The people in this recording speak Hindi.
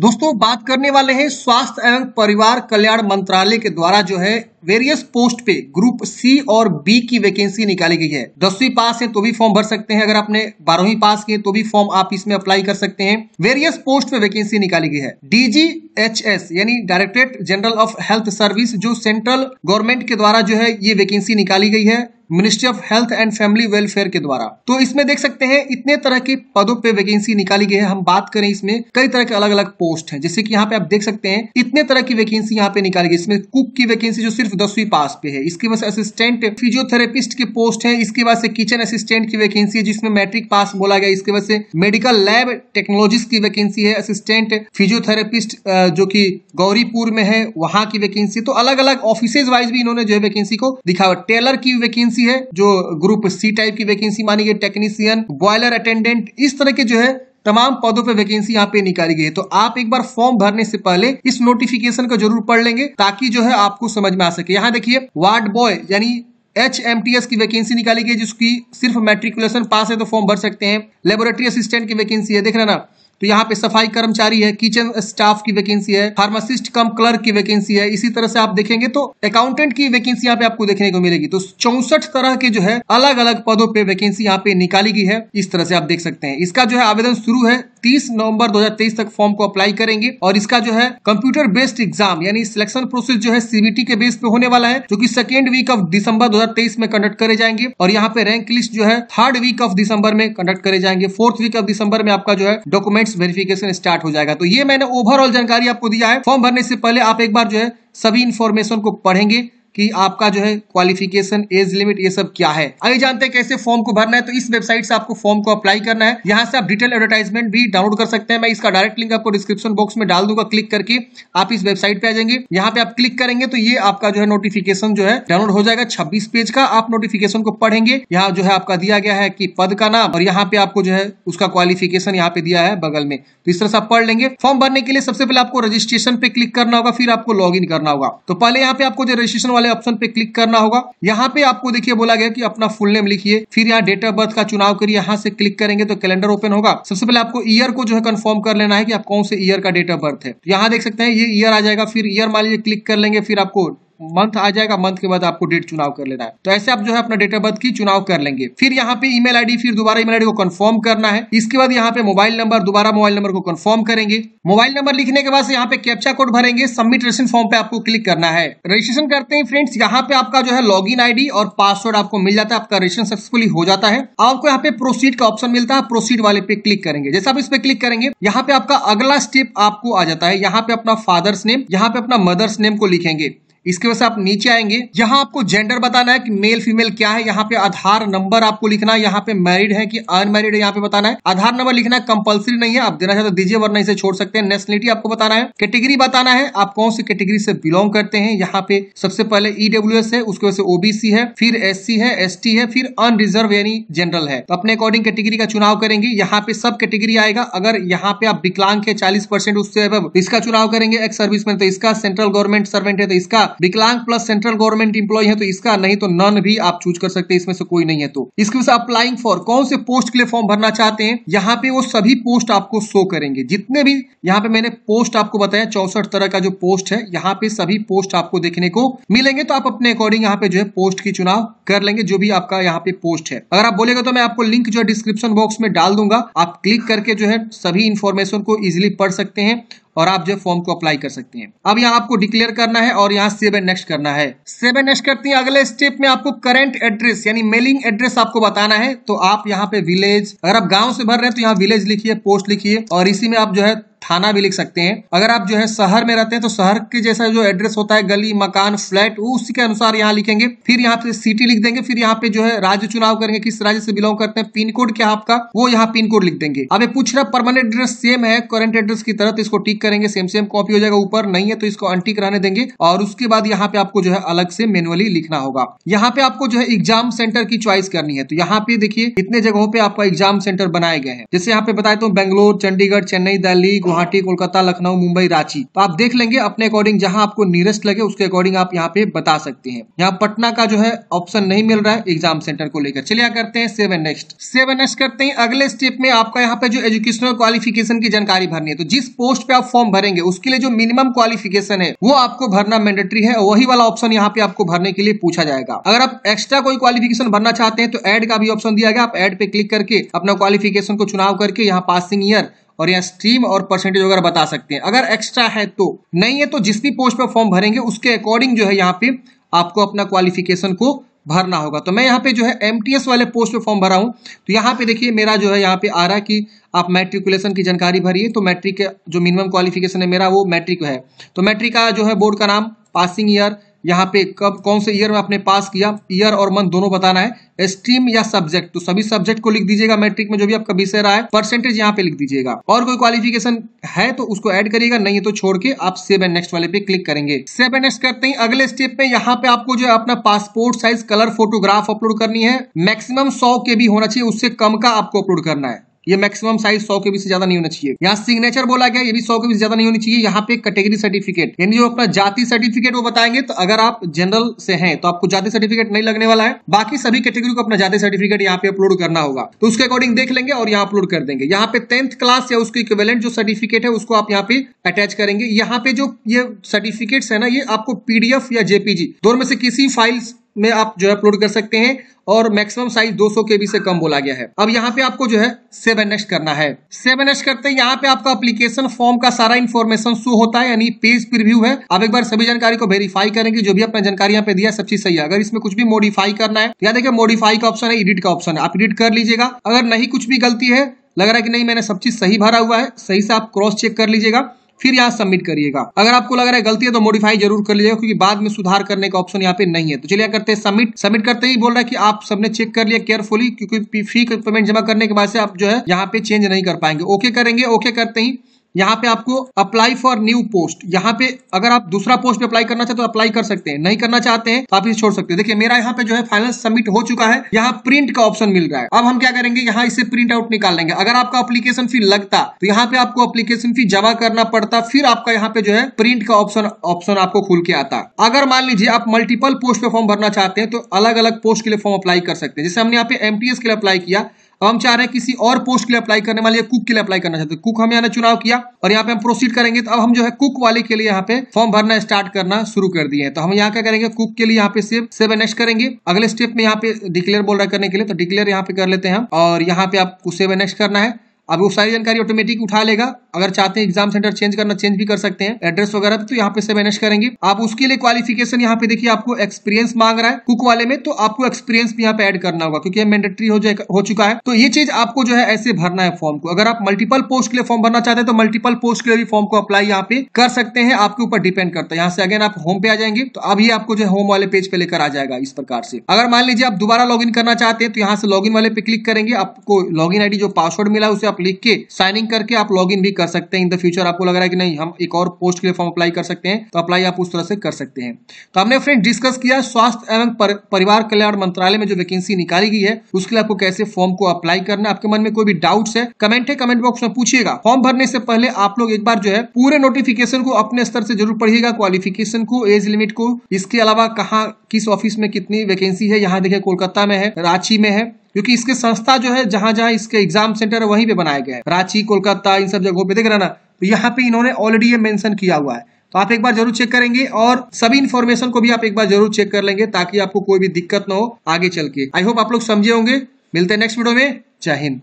दोस्तों बात करने वाले हैं स्वास्थ्य एवं परिवार कल्याण मंत्रालय के द्वारा जो है वेरियस पोस्ट पे ग्रुप सी और बी की वैकेंसी निकाली गई है दसवीं पास है तो भी फॉर्म भर सकते हैं अगर आपने बारहवीं पास किए तो भी फॉर्म आप इसमें अप्लाई कर सकते हैं वेरियस पोस्ट पे वैकेंसी निकाली गई है डीजी एच एस यानी directorate general of health service जो सेंट्रल गवर्नमेंट के द्वारा जो है ये वैकेंसी निकाली गई है ministry of health and family welfare के द्वारा तो इसमें देख सकते हैं इतने तरह के पदों पे वैकेंसी निकाली गई है हम बात करें इसमें कई तरह के अलग अलग पोस्ट हैं जैसे कि यहाँ पे आप देख सकते हैं इतने तरह की वैकेंसी यहाँ पे निकाली गई इसमें कुक की वैकेंसी जो सिर्फ दसवीं पास पे है इसके बाद असिस्टेंट फिजियोथेरेपिस्ट की पोस्ट है इसके बाद से किचन असिस्टेंट की वैकेंसी है जिसमें मैट्रिक पास बोला गया इसके बाद से मेडिकल लैब टेक्नोलॉजिस्ट की वैकेंसी है असिस्टेंट फिजियोथेरेपिस्ट जो की गौरीपुर में है वहां की वैकेंसी तो अलग अलग ऑफिस वाइज भी इन्होंने जो है वैकेंसी को दिखा हुआ टेलर की वैकेंसी वैकेंसी है जो ग्रुप सी टाइप की वैकेंसी मानी गई टेक्नीशियन बॉयलर अटेंडेंट इस तरह के जो है तमाम पदों पे वैकेंसी यहाँ पे निकाली गई है तो आप एक बार फॉर्म भरने से पहले इस नोटिफिकेशन को जरूर पढ़ लेंगे ताकि जो है आपको समझ में आ सके यहाँ देखिए वार्ड बॉय यानी एच एम टी एस की वैकेंसी निकाली गई जिसकी सिर्फ मेट्रिकुलेशन पास है तो फॉर्म भर सकते हैं लेबोरेटरी असिस्टेंट की वैकेंसी है देख रहे ना तो यहाँ पे सफाई कर्मचारी है किचन स्टाफ की वैकेंसी है फार्मासिस्ट कम क्लर्क की वैकेंसी है इसी तरह से आप देखेंगे तो अकाउंटेंट की वैकेंसी यहाँ पे आपको देखने को मिलेगी तो चौसठ तरह के जो है अलग अलग पदों पे वैकेंसी यहाँ पे निकाली गई है इस तरह से आप देख सकते हैं इसका जो है आवेदन शुरू है 30 नवंबर 2023 तक फॉर्म को अप्लाई करेंगे और इसका जो है कंप्यूटर बेस्ड एग्जाम यानी सिलेक्शन प्रोसेस जो है सीबीटी के बेस पे होने वाला है जो कि सेकेंड वीक ऑफ दिसंबर 2023 में कंडक्ट करे जाएंगे और यहाँ पे रैंक लिस्ट जो है थर्ड वीक ऑफ दिसंबर में कंडक्ट करे जाएंगे फोर्थ वीक ऑफ दिसंबर में आपका जो है डॉक्यूमेंट डॉक्यूमेंट्स वेरिफिकेशन स्टार्ट हो जाएगा तो ये मैंने ओवरऑल जानकारी आपको दिया है फॉर्म भरने से पहले आप एक बार जो है सभी इन्फॉर्मेशन को पढ़ेंगे कि आपका जो है क्वालिफिकेशन एज लिमिट ये सब क्या है आइए जानते हैं कैसे फॉर्म को भरना है तो इस वेबसाइट से आपको फॉर्म को अप्लाई करना है यहाँ से आप डिटेल एडवर्टाइजमेंट भी डाउनलोड कर सकते हैं मैं इसका डायरेक्ट लिंक आपको डिस्क्रिप्शन बॉक्स में डाल दूंगा क्लिक करके आप इस वेबसाइट पे आ जाएंगे यहाँ पे आप क्लिक करेंगे तो ये आपका जो है नोटिफिकेशन जो है डाउनलोड हो जाएगा छब्बीस पेज का आप नोटिफिकेशन को पढ़ेंगे यहाँ जो है आपका दिया गया है कि पद का नाम और यहाँ पे आपको जो है उसका क्वालिफिकेशन यहाँ पे दिया है बगल में तो इस तरह से आप पढ़ लेंगे फॉर्म भरने के लिए सबसे पहले आपको रजिस्ट्रेशन पे क्लिक करना होगा फिर आपको लॉग करना होगा तो पहले यहाँ पे आपको जो रजिस्ट्रेशन वाले ऑप्शन पे क्लिक करना होगा यहाँ पे आपको देखिए बोला गया कि अपना फुल नेम लिखिए फिर यहाँ डेट ऑफ बर्थ का चुनाव करिए यहाँ से क्लिक करेंगे तो कैलेंडर ओपन होगा सबसे पहले आपको ईयर को जो है कंफर्म कर लेना है कि आप कौन से ईयर का डेट ऑफ बर्थ है यहाँ देख सकते हैं ये ईयर आ जाएगा फिर ईयर मान लीजिए क्लिक कर लेंगे फिर आपको मंथ आ जाएगा मंथ के बाद आपको डेट चुनाव कर लेना है तो ऐसे आप जो है अपना डेट ऑफ बर्थ की चुनाव कर लेंगे फिर यहाँ पे ईमेल आईडी फिर दोबारा ईमेल आईडी को कंफर्म करना है इसके बाद यहाँ पे मोबाइल नंबर दोबारा मोबाइल नंबर को कंफर्म करेंगे मोबाइल नंबर लिखने के बाद यहाँ पे कैप्चा कोड भरेंगे सबमिट रेशन फॉर्म पे आपको क्लिक करना है रजिस्ट्रेशन करते हैं फ्रेंड्स यहाँ पे आपका जो है लॉग इन और पासवर्ड आपको मिल जाता है आपका रजिस्ट्रेशन सक्सेसफुली हो जाता है आपको यहाँ पे प्रोसीड का ऑप्शन मिलता है प्रोसीड वाले पे क्लिक करेंगे जैसे आप इस पे क्लिक करेंगे यहाँ पे आपका अगला स्टेप आपको आ जाता है यहाँ पे अपना फादर्स नेम यहाँ पे अपना मदर्स नेम को लिखेंगे इसके वजह से आप नीचे आएंगे यहाँ आपको जेंडर बताना है कि मेल फीमेल क्या है यहाँ पे आधार नंबर आपको लिखना है यहाँ पे मैरिड है कि अनमैरिड है यहाँ पे बताना है आधार नंबर लिखना कंपल्सरी नहीं है आप देना चाहते तो दीजिए वरना इसे छोड़ सकते हैं नेशनलिटी आपको बताना है कैटेगरी बताना है आप कौन सी कैटेगरी से बिलोंग करते हैं यहाँ पे सबसे पहले ईडब्ल्यू e है उसके वजह से ओबीसी है फिर एस है एस है फिर अनरिजर्व यानी जनरल है तो अपने अकॉर्डिंग कैटेगरी का चुनाव करेंगे यहाँ पे सब कैटेगरी आएगा अगर यहाँ पे आप विकलांग है चालीस उससे इसका चुनाव करेंगे एक्स सर्विसमैन तो इसका सेंट्रल गवर्नमेंट सर्वेंट है तो इसका विकलांग प्लस सेंट्रल गवर्नमेंट इंप्लॉय है तो इसका नहीं तो नन भी आप चूज कर सकते हैं इसमें से कोई नहीं है तो इसके बाद अप्लाइंग फॉर कौन से पोस्ट के लिए फॉर्म भरना चाहते हैं यहाँ पे वो सभी पोस्ट आपको शो करेंगे जितने भी यहाँ पे मैंने पोस्ट आपको बताया चौसठ तरह का जो पोस्ट है यहाँ पे सभी पोस्ट आपको देखने को मिलेंगे तो आप अपने अकॉर्डिंग यहाँ पे जो है पोस्ट की चुनाव कर लेंगे जो भी आपका यहाँ पे पोस्ट है अगर आप बोलेगा तो मैं आपको लिंक जो है डिस्क्रिप्शन बॉक्स में डाल दूंगा आप क्लिक करके जो है सभी इन्फॉर्मेशन को इजिली पढ़ सकते हैं और आप जो फॉर्म को अप्लाई कर सकते हैं अब यहाँ आपको डिक्लेयर करना है और यहाँ सेवन नेक्स्ट करना है सेवन नेक्स्ट करते हैं अगले स्टेप में आपको करंट एड्रेस यानी मेलिंग एड्रेस आपको बताना है तो आप यहाँ पे विलेज अगर आप गाँव से भर रहे हैं तो यहाँ विलेज लिखिए पोस्ट लिखिए और इसी में आप जो है थाना भी लिख सकते हैं अगर आप जो है शहर में रहते हैं तो शहर के जैसा जो एड्रेस होता है गली मकान फ्लैट उसी के अनुसार यहाँ लिखेंगे फिर यहाँ पे सिटी लिख देंगे फिर यहाँ पे जो है राज्य चुनाव करेंगे किस राज्य से बिलोंग करते हैं पिन कोड क्या आपका वो यहाँ पिन कोड लिख देंगे अब पूछ रहा परमानेंट एड्रेस सेम है करंट एड्रेस की तरह तो इसको टिक करेंगे सेम सेम कॉपी हो जाएगा ऊपर नहीं है तो इसको अंटी रहने देंगे और उसके बाद यहाँ पे आपको जो है अलग से मेनुअली लिखना होगा यहाँ पे आपको जो है एग्जाम सेंटर की चॉइस करनी है तो यहाँ पे देखिए कितने जगहों पे आपका एग्जाम सेंटर बनाए गए हैं जैसे यहाँ पे बताए तो बेंगलोर चंडीगढ़ चेन्नई दिल्ली गुवाहाटी गुवाहाटी कोलकाता लखनऊ मुंबई रांची तो आप देख लेंगे अपने अकॉर्डिंग जहाँ आपको नियरेस्ट लगे उसके अकॉर्डिंग आप यहाँ पे बता सकते हैं यहाँ पटना का जो है ऑप्शन नहीं मिल रहा है एग्जाम सेंटर को लेकर चलिए करते हैं सेवन नेक्स्ट सेवन नेक्स्ट करते हैं अगले स्टेप में आपका यहाँ पे जो एजुकेशनल क्वालिफिकेशन की जानकारी भरनी है तो जिस पोस्ट पे आप फॉर्म भरेंगे उसके लिए जो मिनिमम क्वालिफिकेशन है वो आपको भरना मैंडेटरी है वही वाला ऑप्शन यहाँ पे आपको भरने के लिए पूछा जाएगा अगर आप एक्स्ट्रा कोई क्वालिफिकेशन भरना चाहते हैं तो एड का भी ऑप्शन दिया गया आप एड पे क्लिक करके अपना क्वालिफिकेशन को चुनाव करके यहाँ पासिंग ईयर और यहाँ स्ट्रीम और परसेंटेज वगैरह बता सकते हैं अगर एक्स्ट्रा है तो नहीं है तो जिस भी पोस्ट पर फॉर्म भरेंगे उसके अकॉर्डिंग जो है यहाँ पे आपको अपना क्वालिफिकेशन को भरना होगा तो मैं यहाँ पे जो है एम वाले पोस्ट पर फॉर्म भरा हूँ तो यहाँ पे देखिए मेरा जो है यहाँ पे आ रहा है कि आप मैट्रिकुलेशन की जानकारी भरिए तो मैट्रिक जो मिनिमम क्वालिफिकेशन है मेरा वो मैट्रिक है तो मैट्रिक का जो है बोर्ड का नाम पासिंग ईयर यहाँ पे कब कौन से ईयर में आपने पास किया ईयर और मंथ दोनों बताना है स्ट्रीम या सब्जेक्ट तो सभी सब्जेक्ट को लिख दीजिएगा मैट्रिक में जो भी आपका विषय रहा है परसेंटेज यहाँ पे लिख दीजिएगा और कोई क्वालिफिकेशन है तो उसको ऐड करिएगा नहीं तो छोड़ के आप सेव एंड नेक्स्ट वाले पे क्लिक करेंगे सेव एंड नेक्स्ट करते हैं अगले स्टेप में यहाँ पे आपको जो है अपना passport size colour photograph upload करनी है मैक्सिमम सौ के भी होना चाहिए उससे कम का आपको अपलोड करना है ये मैक्सिमम साइज सौ के बीच से ज्यादा नहीं होना चाहिए यहाँ सिग्नेचर बोला गया ये भी सौ के से ज्यादा नहीं होनी चाहिए यहाँ पे कैटेगरी सर्टिफिकेट यानी जो अपना जाति सर्टिफिकेट वो बताएंगे तो अगर आप जनरल से हैं तो आपको जाति सर्टिफिकेट नहीं लगने वाला है बाकी सभी कैटेगरी को अपना जाति सर्टिफिकेट यहाँ पे अपलोड करना होगा तो उसके अकॉर्डिंग देख लेंगे और यहाँ अपलोड कर देंगे यहाँ पे टेंथ क्लास या उसके इक्वेलेंट जो सर्टिफिकेट है उसको आप यहाँ पे अटैच करेंगे यहाँ पे जो ये सर्टिफिकेट्स है ना ये आपको पीडीएफ या जेपीजी दोनों में से किसी फाइल्स में आप जो है अपलोड कर सकते हैं और मैक्सिमम साइज 200 बी से कम बोला गया है अब यहाँ पे आपको जो है सेव एक्स करना है सेव एक्स करते हैं यहाँ पे आपका एप्लीकेशन फॉर्म का सारा इन्फॉर्मेशन शो होता है यानी पेज प्रीव्यू है आप एक बार सभी जानकारी को वेरीफाई करेंगे जो भी अपने जानकारी यहाँ पे दिया सब चीज सही है अगर इसमें कुछ भी मॉडिफाई करना है या देखिए मॉडिफाई का ऑप्शन है एडिट का ऑप्शन है आप एडिट कर लीजिएगा अगर नहीं कुछ भी गलती है लग रहा है कि नहीं मैंने सब चीज सही भरा हुआ है सही से आप क्रॉस चेक कर लीजिएगा फिर यहाँ सबमिट करिएगा अगर आपको लग रहा है गलती है तो मॉडिफाई जरूर कर लीजिएगा क्योंकि बाद में सुधार करने का ऑप्शन यहाँ पे नहीं है तो चलिए करते हैं सबमिट सबमिट करते ही बोल रहा है कि आप सबने चेक कर लिया केयरफुली क्योंकि फी पेमेंट जमा करने के बाद से आप जो है यहाँ पे चेंज नहीं कर पाएंगे ओके करेंगे ओके करते ही यहाँ पे आपको अप्लाई फॉर न्यू पोस्ट यहाँ पे अगर आप दूसरा पोस्ट पे अप्लाई करना चाहते हो तो अप्लाई कर सकते हैं नहीं करना चाहते हैं तो आप इसे छोड़ सकते हैं देखिए मेरा यहाँ पे जो है फाइनल सबमिट हो चुका है यहाँ प्रिंट का ऑप्शन मिल रहा है अब हम क्या करेंगे यहाँ इसे प्रिंट आउट निकाल लेंगे अगर आपका अप्लीकेशन फी लगता तो यहाँ पे आपको अप्लीकेशन फी जमा करना पड़ता फिर आपका यहाँ पे जो है प्रिंट का ऑप्शन ऑप्शन आपको खुल के आता अगर मान लीजिए आप मल्टीपल पोस्ट पे फॉर्म भरना चाहते हैं तो अलग अलग पोस्ट के लिए फॉर्म अप्लाई कर सकते हैं जैसे हमने यहाँ पे एमटीएस के लिए अप्लाई किया अब तो हम चाह रहे हैं किसी और पोस्ट के लिए अप्लाई करने वाले कुक के लिए अप्लाई करना चाहते हैं कुक हम यहाँ चुनाव किया और यहाँ पे हम प्रोसीड करेंगे तो अब हम जो है कुक वाले के लिए यहाँ पे फॉर्म भरना स्टार्ट करना शुरू कर दिए तो हम यहाँ क्या करेंगे कुक के लिए यहाँ पे सेव सेव एन करेंगे अगले स्टेप में यहाँ पे डिक्लेयर बोल रहा करने के लिए तो डिक्लेयर यहाँ पे कर लेते हैं और यहाँ पे आपको सेव एन करना है अब वो सारी जानकारी ऑटोमेटिक उठा लेगा अगर चाहते हैं एग्जाम सेंटर चेंज करना चेंज भी कर सकते हैं एड्रेस वगैरह तो यहाँ पे से मैनेज करेंगे आप उसके लिए क्वालिफिकेशन यहाँ पे देखिए आपको एक्सपीरियंस मांग रहा है कुक वाले में तो आपको एक्सपीरियंस भी यहाँ पे एड करना होगा क्योंकि मैंडेटरी हो, हो चुका है तो ये चीज आपको जो है ऐसे भरना है फॉर्म को अगर आप मल्टीपल पोस्ट के लिए फॉर्म भरना चाहते हैं तो मल्टीपल पोस्ट के लिए भी फॉर्म को अप्लाई यहाँ पे कर सकते हैं आपके ऊपर डिपेंड करता है यहाँ से अगेन आप होम पे आ जाएंगे तो अब ये आपको जो है होम वाले पेज पे लेकर आ जाएगा इस प्रकार से अगर मान लीजिए आप दोबारा लॉग करना चाहते हैं तो यहाँ से लॉग वाले पे क्लिक करेंगे आपको लॉग इन जो पासवर्ड मिला उसे आप लिख के साइनिंग करके आप लॉग भी कर सकते हैं इन द फ्यूचर आपको लग रहा है कि नहीं हम एक और पोस्ट के लिए फॉर्म अप्लाई कर सकते हैं तो अप्लाई आप उस तरह से कर सकते हैं तो हमने फ्रेंड डिस्कस किया स्वास्थ्य एवं परिवार कल्याण मंत्रालय में जो वैकेंसी निकाली गई है उसके लिए आपको कैसे फॉर्म को अप्लाई करना आपके मन में कोई भी डाउट्स है कमेंट है कमेंट बॉक्स में पूछिएगा फॉर्म भरने से पहले आप लोग एक बार जो है पूरे नोटिफिकेशन को अपने स्तर से जरूर पढ़िएगा क्वालिफिकेशन को एज लिमिट को इसके अलावा कहा किस ऑफिस में कितनी वैकेंसी है यहाँ देखिए कोलकाता में है रांची में है क्योंकि इसके संस्था जो है जहां जहां इसके एग्जाम सेंटर है वहीं पे बनाया गया है रांची कोलकाता इन सब जगहों पे देख रहे ना तो यहाँ पे इन्होंने ऑलरेडी ये मेंशन किया हुआ है तो आप एक बार जरूर चेक करेंगे और सभी इन्फॉर्मेशन को भी आप एक बार जरूर चेक कर लेंगे ताकि आपको कोई भी दिक्कत ना हो आगे चल के आई होप आप लोग समझे होंगे मिलते हैं नेक्स्ट वीडियो में जय हिंद